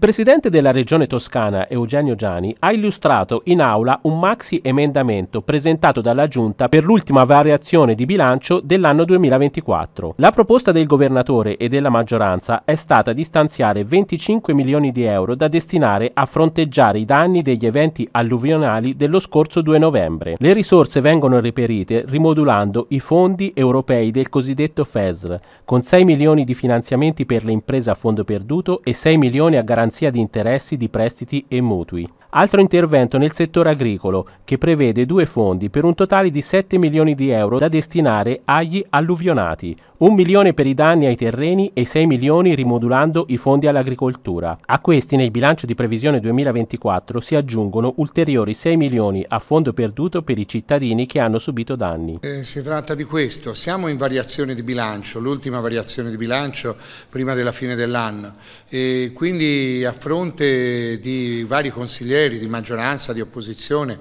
Il presidente della regione toscana, Eugenio Gianni, ha illustrato in aula un maxi emendamento presentato dalla Giunta per l'ultima variazione di bilancio dell'anno 2024. La proposta del governatore e della maggioranza è stata di stanziare 25 milioni di euro da destinare a fronteggiare i danni degli eventi alluvionali dello scorso 2 novembre. Le risorse vengono reperite rimodulando i fondi europei del cosiddetto FESR, con 6 milioni di finanziamenti per le imprese a fondo perduto e 6 milioni a garanzia garanzia di interessi di prestiti e mutui. Altro intervento nel settore agricolo che prevede due fondi per un totale di 7 milioni di euro da destinare agli alluvionati, un milione per i danni ai terreni e 6 milioni rimodulando i fondi all'agricoltura. A questi nel bilancio di previsione 2024 si aggiungono ulteriori 6 milioni a fondo perduto per i cittadini che hanno subito danni. Eh, si tratta di questo, siamo in variazione di bilancio, l'ultima variazione di bilancio prima della fine dell'anno e quindi a fronte di vari consiglieri consiglieri di maggioranza, di opposizione,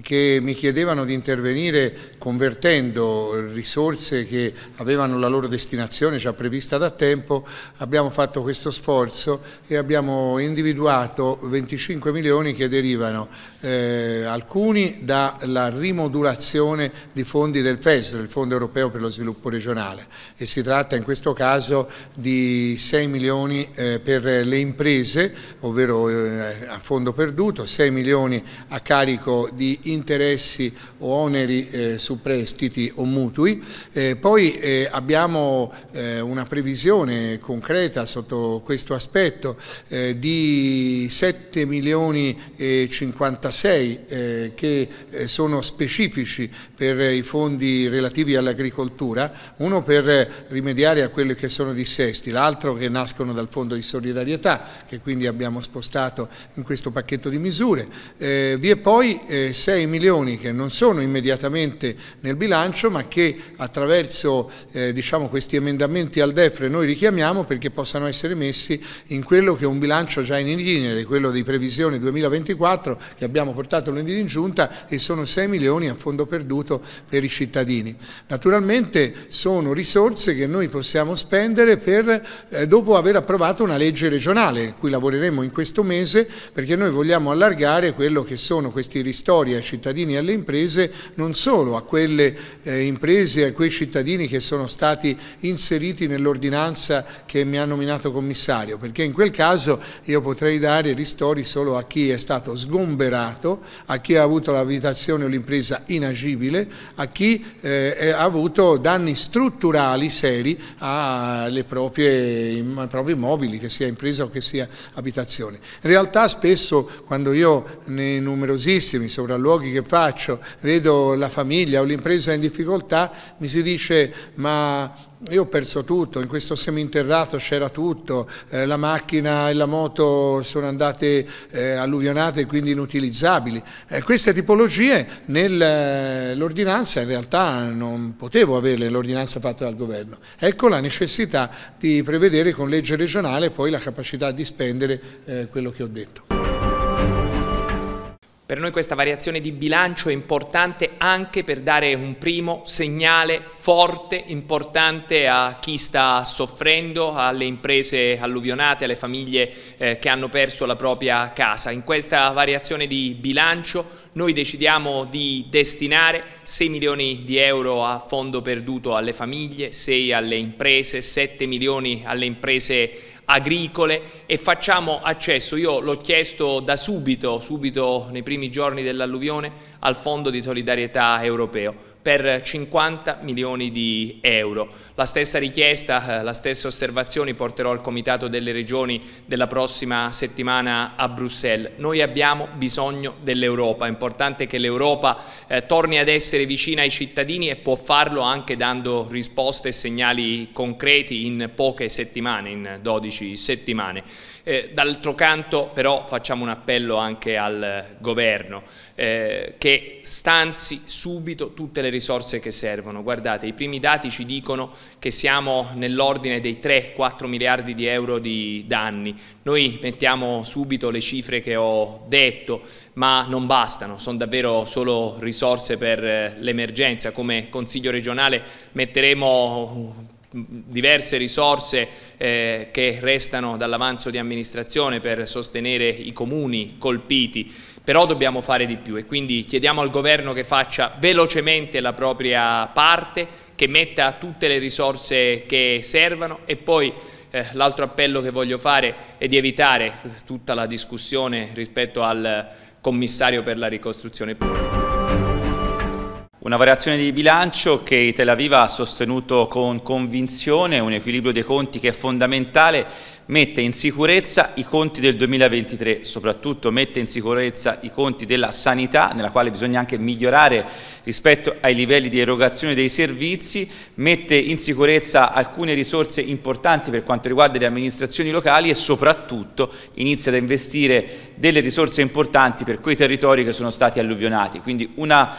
che mi chiedevano di intervenire convertendo risorse che avevano la loro destinazione già prevista da tempo, abbiamo fatto questo sforzo e abbiamo individuato 25 milioni che derivano eh, alcuni dalla rimodulazione di fondi del FES, del Fondo Europeo per lo Sviluppo Regionale e si tratta in questo caso di 6 milioni eh, per le imprese, ovvero eh, a fondo perduto, 6 milioni a carico di interessi o oneri eh, su prestiti o mutui. Eh, poi eh, abbiamo eh, una previsione concreta sotto questo aspetto eh, di 7 milioni e 56 eh, che sono specifici per i fondi relativi all'agricoltura, uno per rimediare a quelli che sono dissesti, l'altro che nascono dal fondo di solidarietà che quindi abbiamo spostato in questo pacchetto di misure. vi è poi eh, 6 milioni che non sono immediatamente nel bilancio ma che attraverso eh, diciamo, questi emendamenti al DEFRE noi richiamiamo perché possano essere messi in quello che è un bilancio già in itinere, quello di previsione 2024 che abbiamo portato lunedì in giunta e sono 6 milioni a fondo perduto per i cittadini. Naturalmente sono risorse che noi possiamo spendere per, eh, dopo aver approvato una legge regionale, cui lavoreremo in questo mese perché noi vogliamo allargare quello che sono questi ristori ai cittadini e alle imprese, non solo a quelle eh, imprese e a quei cittadini che sono stati inseriti nell'ordinanza che mi ha nominato commissario, perché in quel caso io potrei dare ristori solo a chi è stato sgomberato, a chi ha avuto l'abitazione o l'impresa inagibile, a chi eh, ha avuto danni strutturali seri alle proprie, ai propri immobili, che sia impresa o che sia abitazione. In realtà spesso quando io nei numerosissimi sopralluoghi luoghi che faccio, vedo la famiglia o l'impresa in difficoltà, mi si dice ma io ho perso tutto, in questo seminterrato c'era tutto, eh, la macchina e la moto sono andate eh, alluvionate e quindi inutilizzabili. Eh, queste tipologie nell'ordinanza eh, in realtà non potevo averle, l'ordinanza fatta dal governo. Ecco la necessità di prevedere con legge regionale poi la capacità di spendere eh, quello che ho detto. Per noi questa variazione di bilancio è importante anche per dare un primo segnale forte, importante a chi sta soffrendo, alle imprese alluvionate, alle famiglie eh, che hanno perso la propria casa. In questa variazione di bilancio noi decidiamo di destinare 6 milioni di euro a fondo perduto alle famiglie, 6 alle imprese, 7 milioni alle imprese agricole e facciamo accesso, io l'ho chiesto da subito, subito nei primi giorni dell'alluvione, al Fondo di solidarietà europeo per 50 milioni di euro. La stessa richiesta, eh, la stessa osservazione porterò al Comitato delle Regioni della prossima settimana a Bruxelles. Noi abbiamo bisogno dell'Europa, è importante che l'Europa eh, torni ad essere vicina ai cittadini e può farlo anche dando risposte e segnali concreti in poche settimane, in 12 settimane. Eh, D'altro canto però facciamo un appello anche al governo eh, che stanzi subito tutte le risorse che servono. Guardate, i primi dati ci dicono che siamo nell'ordine dei 3-4 miliardi di euro di danni. Noi mettiamo subito le cifre che ho detto, ma non bastano, sono davvero solo risorse per eh, l'emergenza. Come Consiglio regionale metteremo diverse risorse eh, che restano dall'avanzo di amministrazione per sostenere i comuni colpiti, però dobbiamo fare di più e quindi chiediamo al governo che faccia velocemente la propria parte, che metta tutte le risorse che servono e poi eh, l'altro appello che voglio fare è di evitare tutta la discussione rispetto al commissario per la ricostruzione pubblica. Una variazione di bilancio che Tel Aviv ha sostenuto con convinzione, un equilibrio dei conti che è fondamentale mette in sicurezza i conti del 2023, soprattutto mette in sicurezza i conti della sanità, nella quale bisogna anche migliorare rispetto ai livelli di erogazione dei servizi, mette in sicurezza alcune risorse importanti per quanto riguarda le amministrazioni locali e soprattutto inizia ad investire delle risorse importanti per quei territori che sono stati alluvionati. Quindi una,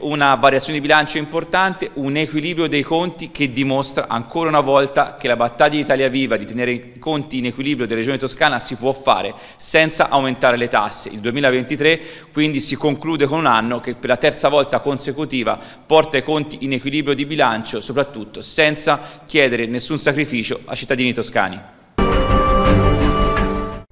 una variazione di bilancio importante, un equilibrio dei conti che dimostra ancora una volta che la battaglia di Italia Viva di tenere conti in equilibrio della regione toscana si può fare senza aumentare le tasse. Il 2023 quindi si conclude con un anno che per la terza volta consecutiva porta i conti in equilibrio di bilancio, soprattutto senza chiedere nessun sacrificio ai cittadini toscani.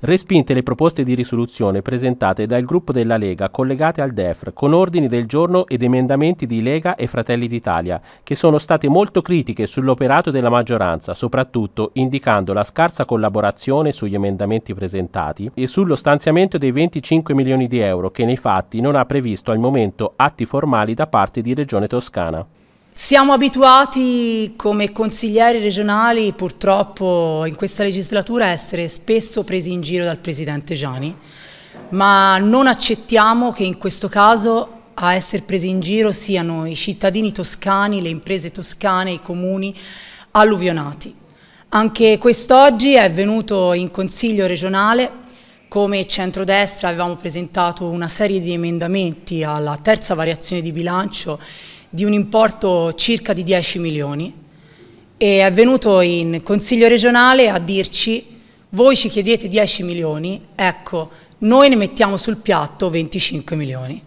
Respinte le proposte di risoluzione presentate dal gruppo della Lega collegate al DEF con ordini del giorno ed emendamenti di Lega e Fratelli d'Italia, che sono state molto critiche sull'operato della maggioranza, soprattutto indicando la scarsa collaborazione sugli emendamenti presentati e sullo stanziamento dei 25 milioni di euro che nei fatti non ha previsto al momento atti formali da parte di Regione Toscana. Siamo abituati come consiglieri regionali purtroppo in questa legislatura a essere spesso presi in giro dal Presidente Gianni, ma non accettiamo che in questo caso a essere presi in giro siano i cittadini toscani, le imprese toscane, i comuni alluvionati. Anche quest'oggi è venuto in Consiglio regionale come centrodestra avevamo presentato una serie di emendamenti alla terza variazione di bilancio di un importo circa di 10 milioni e è venuto in consiglio regionale a dirci voi ci chiedete 10 milioni, ecco, noi ne mettiamo sul piatto 25 milioni.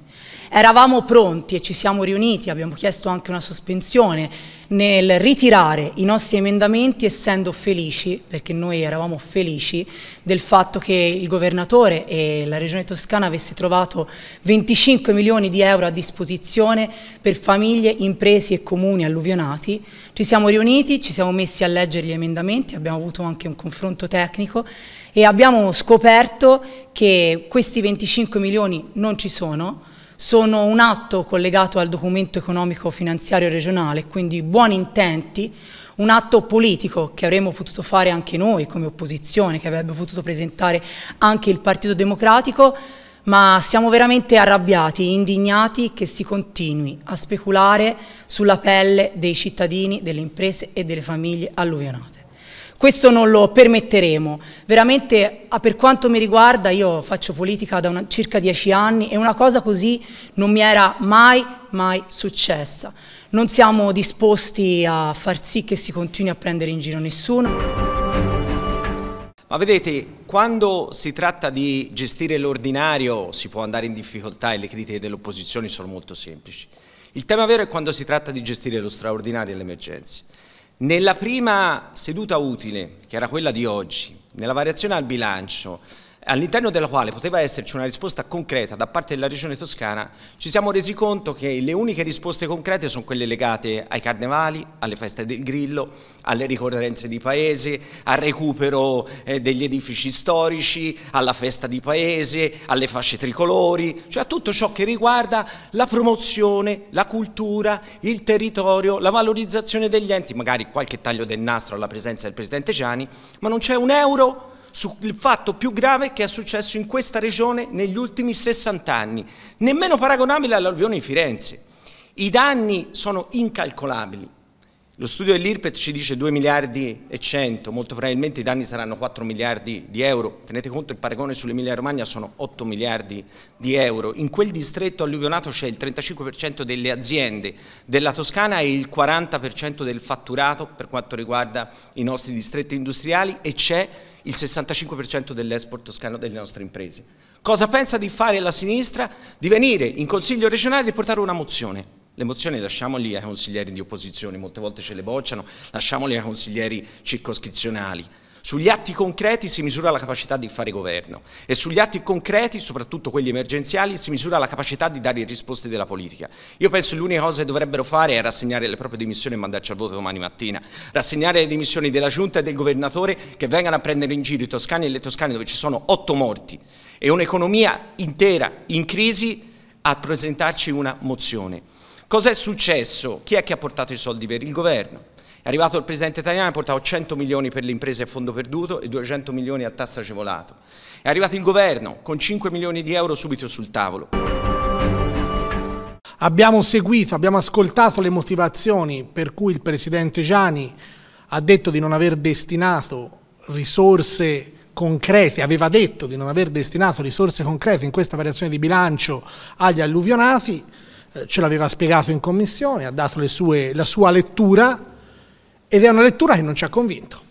Eravamo pronti e ci siamo riuniti, abbiamo chiesto anche una sospensione nel ritirare i nostri emendamenti essendo felici, perché noi eravamo felici, del fatto che il governatore e la regione toscana avesse trovato 25 milioni di euro a disposizione per famiglie, imprese e comuni alluvionati. Ci siamo riuniti, ci siamo messi a leggere gli emendamenti, abbiamo avuto anche un confronto tecnico e abbiamo scoperto che questi 25 milioni non ci sono, sono un atto collegato al documento economico finanziario regionale, quindi buoni intenti, un atto politico che avremmo potuto fare anche noi come opposizione, che avrebbe potuto presentare anche il Partito Democratico, ma siamo veramente arrabbiati, indignati che si continui a speculare sulla pelle dei cittadini, delle imprese e delle famiglie alluvionate. Questo non lo permetteremo. Veramente, per quanto mi riguarda, io faccio politica da una, circa dieci anni e una cosa così non mi era mai, mai successa. Non siamo disposti a far sì che si continui a prendere in giro nessuno. Ma vedete, quando si tratta di gestire l'ordinario si può andare in difficoltà e le critiche dell'opposizione sono molto semplici. Il tema vero è quando si tratta di gestire lo straordinario e le emergenze. Nella prima seduta utile, che era quella di oggi, nella variazione al bilancio, all'interno della quale poteva esserci una risposta concreta da parte della regione toscana, ci siamo resi conto che le uniche risposte concrete sono quelle legate ai carnevali, alle feste del grillo, alle ricorrenze di paese, al recupero eh, degli edifici storici, alla festa di paese, alle fasce tricolori, cioè a tutto ciò che riguarda la promozione, la cultura, il territorio, la valorizzazione degli enti, magari qualche taglio del nastro alla presenza del Presidente Gianni, ma non c'è un euro sul fatto più grave che è successo in questa regione negli ultimi 60 anni, nemmeno paragonabile all'alluvione di Firenze. I danni sono incalcolabili. Lo studio dell'IRPET ci dice 2 miliardi e 100, molto probabilmente i danni saranno 4 miliardi di euro, tenete conto il paragone sull'Emilia Romagna sono 8 miliardi di euro, in quel distretto alluvionato c'è il 35% delle aziende della Toscana e il 40% del fatturato per quanto riguarda i nostri distretti industriali e c'è il 65% dell'export toscano delle nostre imprese. Cosa pensa di fare la sinistra? Di venire in Consiglio regionale e di portare una mozione le mozioni lasciamoli ai consiglieri di opposizione, molte volte ce le bocciano, lasciamoli ai consiglieri circoscrizionali. Sugli atti concreti si misura la capacità di fare governo e sugli atti concreti, soprattutto quelli emergenziali, si misura la capacità di dare risposte della politica. Io penso che l'unica cosa che dovrebbero fare è rassegnare le proprie dimissioni e mandarci al voto domani mattina, rassegnare le dimissioni della Giunta e del Governatore che vengano a prendere in giro i toscani e le toscane dove ci sono otto morti e un'economia intera in crisi a presentarci una mozione. Cos'è successo? Chi è che ha portato i soldi per il governo? È arrivato il presidente italiano ha portato 100 milioni per le imprese a fondo perduto e 200 milioni a tassa agevolato. È arrivato il governo con 5 milioni di euro subito sul tavolo. Abbiamo seguito, abbiamo ascoltato le motivazioni per cui il Presidente Gianni ha detto di non aver destinato risorse concrete, aveva detto di non aver destinato risorse concrete in questa variazione di bilancio agli alluvionati. Eh, ce l'aveva spiegato in commissione, ha dato sue, la sua lettura ed è una lettura che non ci ha convinto.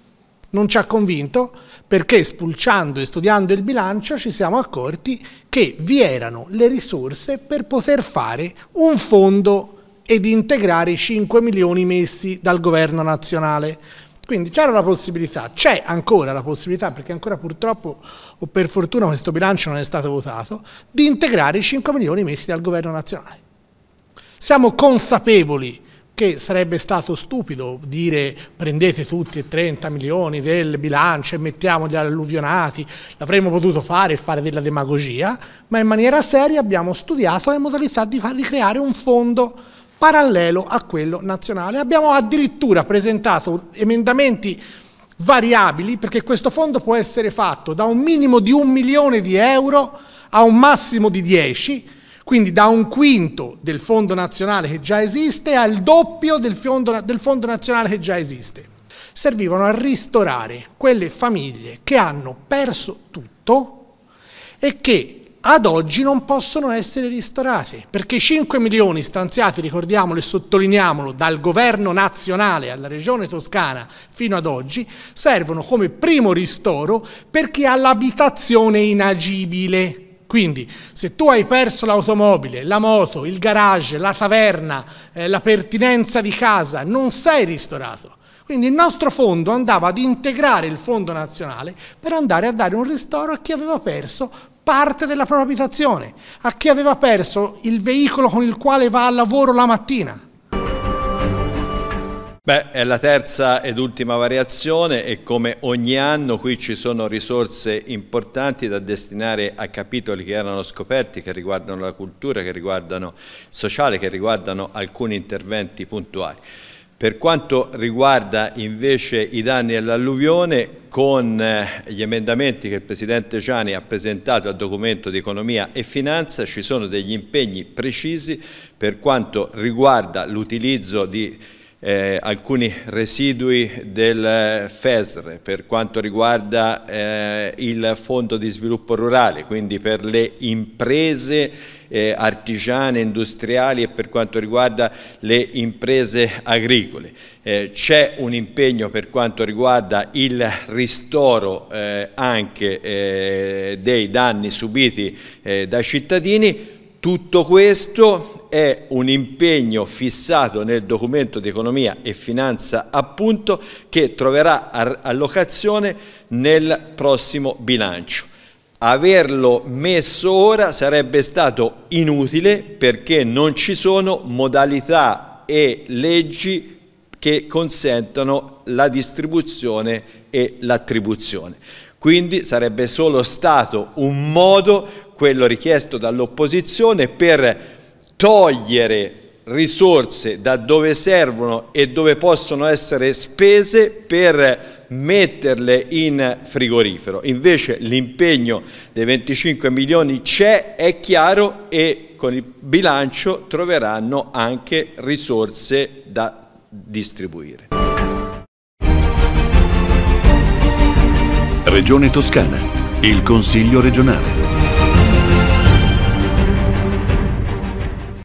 Non ci ha convinto perché spulciando e studiando il bilancio ci siamo accorti che vi erano le risorse per poter fare un fondo ed integrare i 5 milioni messi dal governo nazionale. Quindi c'era la possibilità, c'è ancora la possibilità, perché ancora purtroppo o per fortuna questo bilancio non è stato votato, di integrare i 5 milioni messi dal governo nazionale. Siamo consapevoli che sarebbe stato stupido dire prendete tutti e 30 milioni del bilancio e mettiamoli alluvionati, l'avremmo potuto fare e fare della demagogia, ma in maniera seria abbiamo studiato le modalità di, di creare un fondo parallelo a quello nazionale. Abbiamo addirittura presentato emendamenti variabili perché questo fondo può essere fatto da un minimo di un milione di euro a un massimo di 10 quindi da un quinto del fondo nazionale che già esiste al doppio del fondo, del fondo nazionale che già esiste. Servivano a ristorare quelle famiglie che hanno perso tutto e che ad oggi non possono essere ristorate, perché 5 milioni stanziati, ricordiamolo e sottolineiamolo, dal governo nazionale alla regione toscana fino ad oggi, servono come primo ristoro per chi ha l'abitazione inagibile quindi se tu hai perso l'automobile, la moto, il garage, la taverna, eh, la pertinenza di casa, non sei ristorato. Quindi il nostro fondo andava ad integrare il fondo nazionale per andare a dare un ristoro a chi aveva perso parte della propria abitazione, a chi aveva perso il veicolo con il quale va al lavoro la mattina. Beh, è la terza ed ultima variazione e come ogni anno qui ci sono risorse importanti da destinare a capitoli che erano scoperti, che riguardano la cultura, che riguardano il sociale, che riguardano alcuni interventi puntuali. Per quanto riguarda invece i danni all'alluvione, con eh, gli emendamenti che il Presidente Gianni ha presentato al documento di economia e finanza ci sono degli impegni precisi per quanto riguarda l'utilizzo di eh, alcuni residui del FESR per quanto riguarda eh, il Fondo di Sviluppo Rurale, quindi per le imprese eh, artigiane, industriali e per quanto riguarda le imprese agricole. Eh, C'è un impegno per quanto riguarda il ristoro eh, anche eh, dei danni subiti eh, dai cittadini, tutto questo è un impegno fissato nel documento di economia e finanza appunto che troverà allocazione nel prossimo bilancio. Averlo messo ora sarebbe stato inutile perché non ci sono modalità e leggi che consentano la distribuzione e l'attribuzione. Quindi sarebbe solo stato un modo quello richiesto dall'opposizione, per togliere risorse da dove servono e dove possono essere spese per metterle in frigorifero. Invece l'impegno dei 25 milioni c'è, è chiaro e con il bilancio troveranno anche risorse da distribuire. Regione Toscana, il Consiglio regionale.